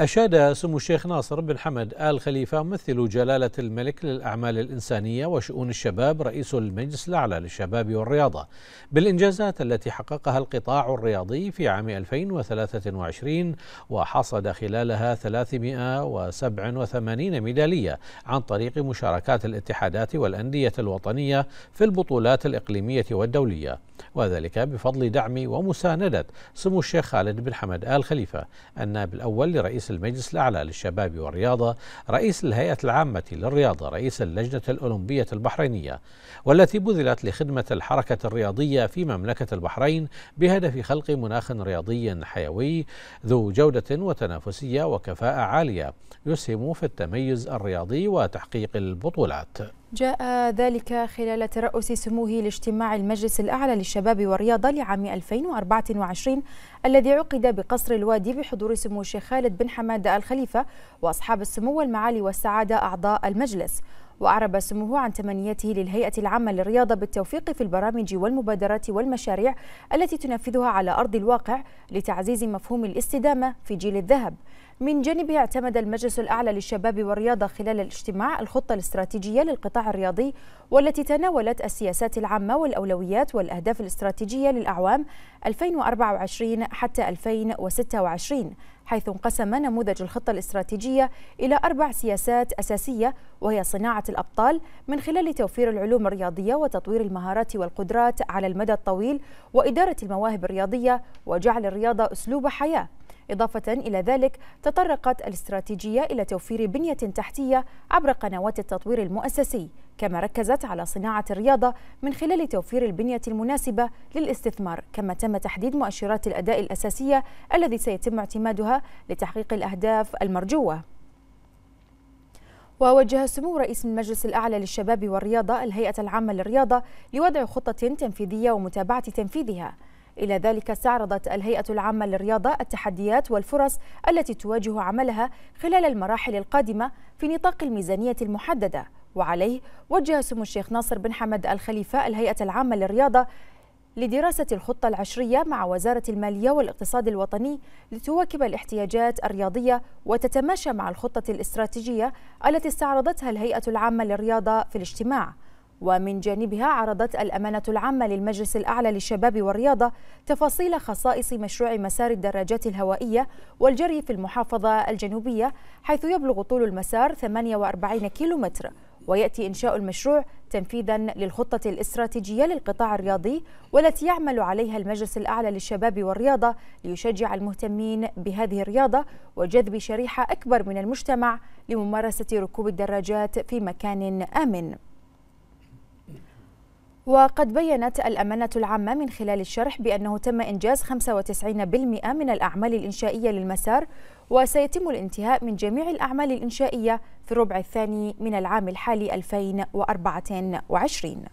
أشاد سمو الشيخ ناصر بن حمد آل خليفة ممثل جلالة الملك للأعمال الإنسانية وشؤون الشباب رئيس المجلس الأعلى للشباب والرياضة بالإنجازات التي حققها القطاع الرياضي في عام 2023 وحصد خلالها 387 ميدالية عن طريق مشاركات الاتحادات والأندية الوطنية في البطولات الإقليمية والدولية وذلك بفضل دعم ومساندة سمو الشيخ خالد بن حمد آل خليفة النائب الأول لرئيس المجلس الأعلى للشباب والرياضة رئيس الهيئة العامة للرياضة رئيس اللجنة الأولمبية البحرينية والتي بذلت لخدمة الحركة الرياضية في مملكة البحرين بهدف خلق مناخ رياضي حيوي ذو جودة وتنافسية وكفاءة عالية يسهم في التميز الرياضي وتحقيق البطولات جاء ذلك خلال ترأس سموه لاجتماع المجلس الأعلى للشباب والرياضة لعام 2024 الذي عقد بقصر الوادي بحضور سمو الشيخ خالد بن حماد الخليفة وأصحاب السمو والمعالي والسعادة أعضاء المجلس وأعرب سموه عن تمنياته للهيئة العامة للرياضة بالتوفيق في البرامج والمبادرات والمشاريع التي تنفذها على أرض الواقع لتعزيز مفهوم الاستدامة في جيل الذهب من جانبه اعتمد المجلس الأعلى للشباب والرياضة خلال الاجتماع الخطة الاستراتيجية للقطاع الرياضي والتي تناولت السياسات العامة والأولويات والأهداف الاستراتيجية للأعوام 2024 حتى 2026 حيث انقسم نموذج الخطة الاستراتيجية إلى أربع سياسات أساسية وهي صناعة الأبطال من خلال توفير العلوم الرياضية وتطوير المهارات والقدرات على المدى الطويل وإدارة المواهب الرياضية وجعل الرياضة أسلوب حياة إضافة إلى ذلك تطرقت الاستراتيجية إلى توفير بنية تحتية عبر قنوات التطوير المؤسسي كما ركزت على صناعة الرياضة من خلال توفير البنية المناسبة للاستثمار كما تم تحديد مؤشرات الأداء الأساسية الذي سيتم اعتمادها لتحقيق الأهداف المرجوة ووجه سمو رئيس المجلس الأعلى للشباب والرياضة الهيئة العامة للرياضة لوضع خطة تنفيذية ومتابعة تنفيذها إلى ذلك استعرضت الهيئة العامة للرياضة التحديات والفرص التي تواجه عملها خلال المراحل القادمة في نطاق الميزانية المحددة وعليه وجه سمو الشيخ ناصر بن حمد الخليفة الهيئة العامة للرياضة لدراسة الخطة العشرية مع وزارة المالية والاقتصاد الوطني لتواكب الاحتياجات الرياضية وتتماشى مع الخطة الاستراتيجية التي استعرضتها الهيئة العامة للرياضة في الاجتماع ومن جانبها عرضت الأمانة العامة للمجلس الأعلى للشباب والرياضة تفاصيل خصائص مشروع مسار الدراجات الهوائية والجري في المحافظة الجنوبية حيث يبلغ طول المسار 48 كيلومتر ويأتي إنشاء المشروع تنفيذا للخطة الاستراتيجية للقطاع الرياضي والتي يعمل عليها المجلس الأعلى للشباب والرياضة ليشجع المهتمين بهذه الرياضة وجذب شريحة أكبر من المجتمع لممارسة ركوب الدراجات في مكان آمن وقد بيّنت الأمانة العامة من خلال الشرح بأنه تم إنجاز 95% من الأعمال الإنشائية للمسار وسيتم الانتهاء من جميع الأعمال الإنشائية في الربع الثاني من العام الحالي 2024